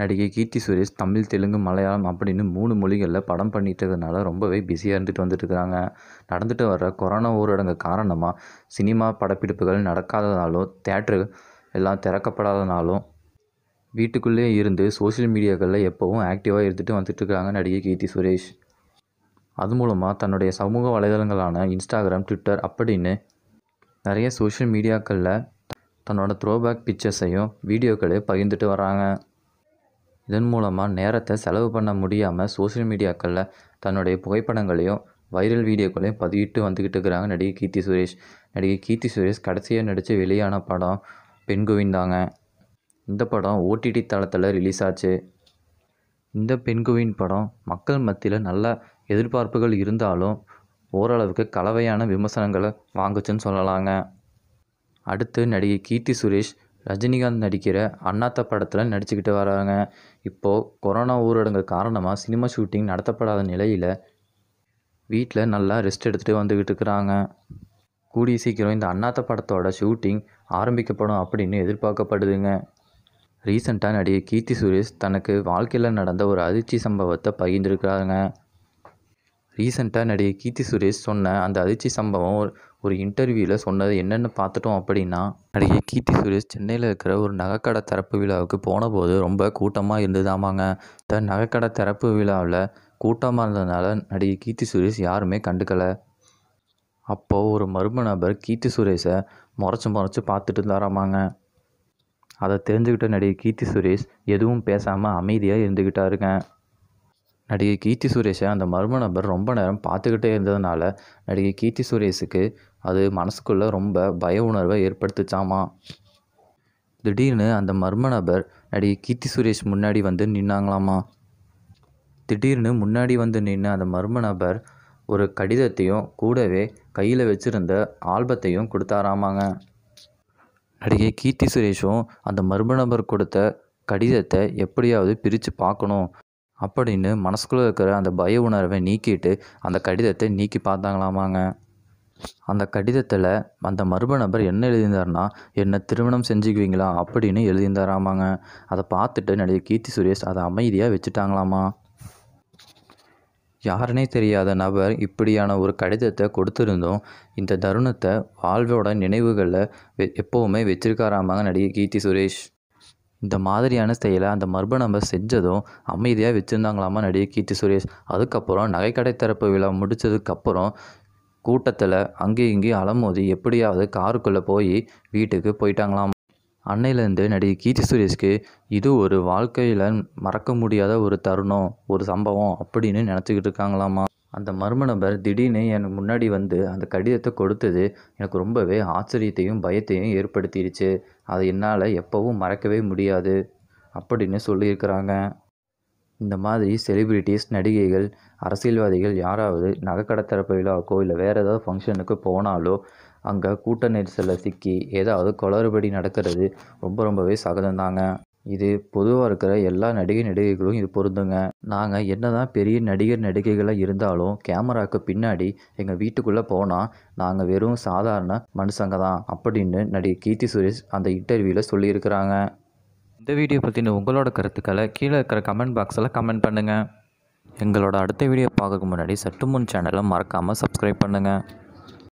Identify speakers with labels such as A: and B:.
A: நடிகை கீர்த்தி சுரேஷ் தமிழ் தெலுங்கு மலையாளம் அப்படின்னு மூணு மொழிகளில் படம் பண்ணிட்டதுனால ரொம்பவே பிஸியாக இருந்துட்டு வந்துட்டு இருக்கிறாங்க நடந்துட்டு வர்ற கொரோனா ஊரடங்கு காரணமாக சினிமா படப்பிடிப்புகள் நடக்காததாலும் தேட்ரு எல்லாம் திறக்கப்படாதனாலும் வீட்டுக்குள்ளேயே இருந்து சோசியல் மீடியாக்களில் எப்போவும் ஆக்டிவாக இருந்துட்டு வந்துட்டு இருக்காங்க நடிகை கீர்த்தி சுரேஷ் அது மூலமாக தன்னுடைய சமூக வலைதளங்களான இன்ஸ்டாகிராம் ட்விட்டர் அப்படின்னு நிறைய சோஷியல் மீடியாக்களில் தன்னோட த்ரோபேக் பிக்சர்ஸையும் வீடியோக்களையும் பகிர்ந்துட்டு வராங்க இதன் மூலமாக நேரத்தை செலவு பண்ண முடியாமல் சோசியல் மீடியாக்களில் தன்னுடைய புகைப்படங்களையும் வைரல் வீடியோக்களையும் பதிவிட்டு வந்துக்கிட்டு இருக்கிறாங்க நடிகை கீர்த்தி சுரேஷ் நடிகை கீர்த்தி சுரேஷ் கடைசியாக நடித்து வெளியான படம் பெண் குவிந்தாங்க இந்த படம் ஓடிடி தளத்தில் ரிலீஸ் ஆச்சு இந்த பெண்குவின் படம் மக்கள் மத்தியில் நல்ல எதிர்பார்ப்புகள் இருந்தாலும் ஓரளவுக்கு கலவையான விமர்சனங்களை வாங்குச்சுன்னு சொல்லலாங்க அடுத்து நடிகை கீர்த்தி சுரேஷ் ரஜினிகாந்த் நடிக்கிற அண்ணாத்த படத்தில் நடிச்சுக்கிட்டு வராங்க இப்போது கொரோனா ஊரடங்கு காரணமாக சினிமா ஷூட்டிங் நடத்தப்படாத நிலையில் வீட்டில் நல்லா ரெஸ்ட் எடுத்துகிட்டு வந்துக்கிட்டு இருக்கிறாங்க கூடிய சீக்கிரம் இந்த அண்ணாத்த படத்தோட ஷூட்டிங் ஆரம்பிக்கப்படும் அப்படின்னு எதிர்பார்க்கப்படுதுங்க ரீசண்டாக நடிகை கீர்த்தி சுரேஷ் தனக்கு வாழ்க்கையில் நடந்த ஒரு அதிர்ச்சி சம்பவத்தை பகிர்ந்துருக்கிறாங்க ரீசெண்டாக நடிகை கீர்த்தி சுரேஷ் சொன்ன அந்த அதிர்ச்சி சம்பவம் ஒரு ஒரு இன்டர்வியூவில் சொன்னது என்னென்னு பார்த்துட்டோம் அப்படின்னா நடிகை கீர்த்தி சுரேஷ் சென்னையில் இருக்கிற ஒரு நகைக்கடை திறப்பு விழாவுக்கு போனபோது ரொம்ப கூட்டமாக இருந்ததாமாங்க இந்த நகைக்கடை திறப்பு விழாவில் கூட்டமாக இருந்ததுனால நடிகை கீர்த்தி சுரேஷ் யாருமே கண்டுக்கலை அப்போது ஒரு மர்ம நபர் கீர்த்தி சுரேஷை முறைச்சி முறைச்சி பார்த்துட்டு தராமாங்க அதை தெரிஞ்சுக்கிட்ட நடிகை கீர்த்தி சுரேஷ் எதுவும் பேசாமல் அமைதியாக இருக்கேன் நடிகை கீர்த்தி சுரேஷை அந்த மர்ம நபர் ரொம்ப நேரம் பார்த்துக்கிட்டே இருந்ததுனால நடிகை கீர்த்தி சுரேஷுக்கு அது மனசுக்குள்ளே ரொம்ப பய உணர்வை ஏற்படுத்துச்சாமா திடீர்னு அந்த மர்ம நபர் நடிகை கீர்த்தி சுரேஷ் முன்னாடி வந்து நின்னாங்களாமா திடீர்னு முன்னாடி வந்து நின்று அந்த மர்ம நபர் ஒரு கடிதத்தையும் கூடவே கையில் வச்சுருந்த ஆல்பத்தையும் கொடுத்தாராமாங்க நடிகை கீர்த்தி சுரேஷும் அந்த மர்ம நபர் கொடுத்த கடிதத்தை எப்படியாவது பிரித்து பார்க்கணும் அப்படின்னு மனசுக்குள்ளே இருக்கிற அந்த பய உணர்வை நீக்கிட்டு அந்த கடிதத்தை நீக்கி பார்த்தாங்களாமாங்க அந்த கடிதத்தில் அந்த மர்ம நபர் என்ன எழுதியிருந்தார்னா என்னை திருமணம் செஞ்சுக்குவீங்களா அப்படின்னு எழுதியிருந்தாராமாங்க அதை பார்த்துட்டு நடிகை கீர்த்தி சுரேஷ் அதை அமைதியாக வச்சுட்டாங்களாமா யாருனே தெரியாத நபர் இப்படியான ஒரு கடிதத்தை கொடுத்துருந்தோம் இந்த தருணத்தை வாழ்வோட நினைவுகளில் எப்போவுமே வச்சிருக்காராமாங்க நடிகை கீர்த்தி சுரேஷ் இந்த மாதிரியான செயலை அந்த மர்ம நபர் செஞ்சதும் அமைதியாக வச்சுருந்தாங்களாமா நடிகை கீர்த்தி சுரேஷ் அதுக்கப்புறம் நகைக்கடை திறப்பு விழா முடித்ததுக்கப்புறம் கூட்டத்தில் அங்கேயும் இங்கேயும் அலமோதி எப்படியாவது காருக்குள்ளே போய் வீட்டுக்கு போயிட்டாங்களாம் அன்னையிலேருந்து நடிகை கீர்த்தி சுரேஷ்க்கு இது ஒரு வாழ்க்கையில் மறக்க முடியாத ஒரு தருணம் ஒரு சம்பவம் அப்படின்னு நினச்சிக்கிட்டு இருக்காங்களாமா அந்த மர்ம நபர் திடீர்னு எனக்கு முன்னாடி வந்து அந்த கடிதத்தை கொடுத்தது எனக்கு ரொம்பவே ஆச்சரியத்தையும் பயத்தையும் ஏற்படுத்திடுச்சு அதை என்னால் எப்போவும் மறக்கவே முடியாது அப்படின்னு சொல்லியிருக்கிறாங்க இந்த மாதிரி செலிப்ரிட்டிஸ் நடிகைகள் அரசியல்வாதிகள் யாராவது நகைக்கடத்தரப்பு பயிலாக்கோ இல்லை வேறு ஏதாவது ஃபங்க்ஷனுக்கு போனாலோ அங்கே கூட்ட நெரிசலில் சிக்கி ஏதாவது குளறுபடி நடக்கிறது ரொம்ப ரொம்பவே சகஜம்தாங்க இது பொதுவாக இருக்கிற எல்லா நடிகை நடிகைகளும் இது பொருந்துங்க நாங்கள் என்னதான் பெரிய நடிகர் நடிகைகளாக இருந்தாலும் கேமராவுக்கு பின்னாடி எங்கள் வீட்டுக்குள்ளே போனால் நாங்கள் வெறும் சாதாரண மனுஷங்க தான் அப்படின்னு நடிகை கீர்த்தி சுரேஷ் அந்த இன்டர்வியூவில் சொல்லியிருக்கிறாங்க இந்த வீடியோ பற்றின உங்களோட கருத்துக்களை கீழே இருக்கிற கமெண்ட் பாக்ஸில் கமெண்ட் பண்ணுங்கள் எங்களோட அடுத்த வீடியோ பார்க்கறதுக்கு முன்னாடி சற்று முன் சேனலை மறக்காமல் சப்ஸ்கிரைப் பண்ணுங்கள்